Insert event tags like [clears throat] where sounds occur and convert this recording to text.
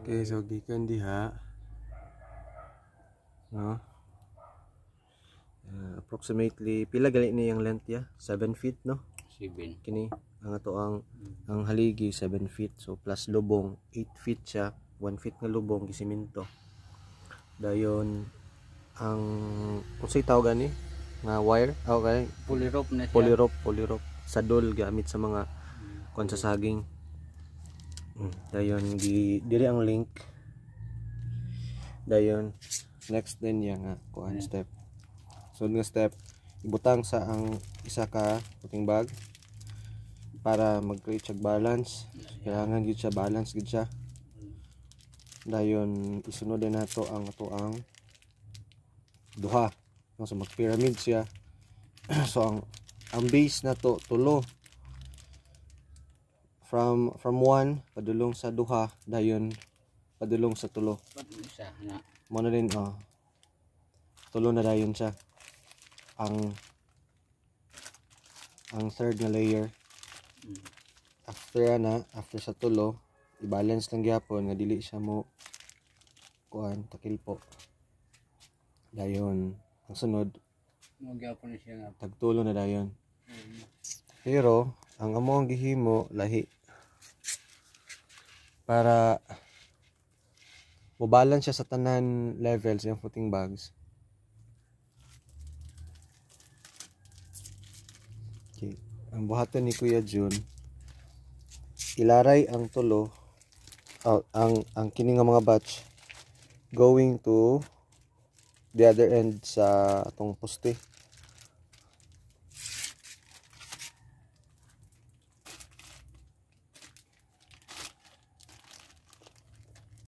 Okay, so gikan diha. No? Uh, approximately pila gali ni ang length ya? 7 feet no? 7. Kini ang ato ang ang haligi 7 feet so plus lubong 8 feet siya 1 feet nga lubong gisiminto dayon ang unsay tawag ani Na wire okay polyrop na siya polyrop polyrop sadol gamit sa mga kon sa saging dayon di dire ang link dayon next din ya nga ah, kuan step so nga step ibutang sa ang isa ka puting bag para mag-create siya balance kailangan gid siya balance gid siya dayon isunod din nato ang ato ang duha so mag pyramid siya [clears throat] so ang ang base to tulo from from 1 padulong sa duha dayon padulong sa tulo mo na rin oh tulo na dayon siya ang ang third na layer hmm. after na after sa tulo i-balance lang gyapon nga dili siya mo kuan takil po dayon ang sunod mo gyapon siya nga tagtulo na dayon hmm. pero ang among gihimo lahi para mabalan siya sa tanan levels yung footing bags. Okay. Ang buhatan ni Kuya Jun, ilaray ang tulo, oh, ang, ang kining mga batch, going to the other end sa atong poste.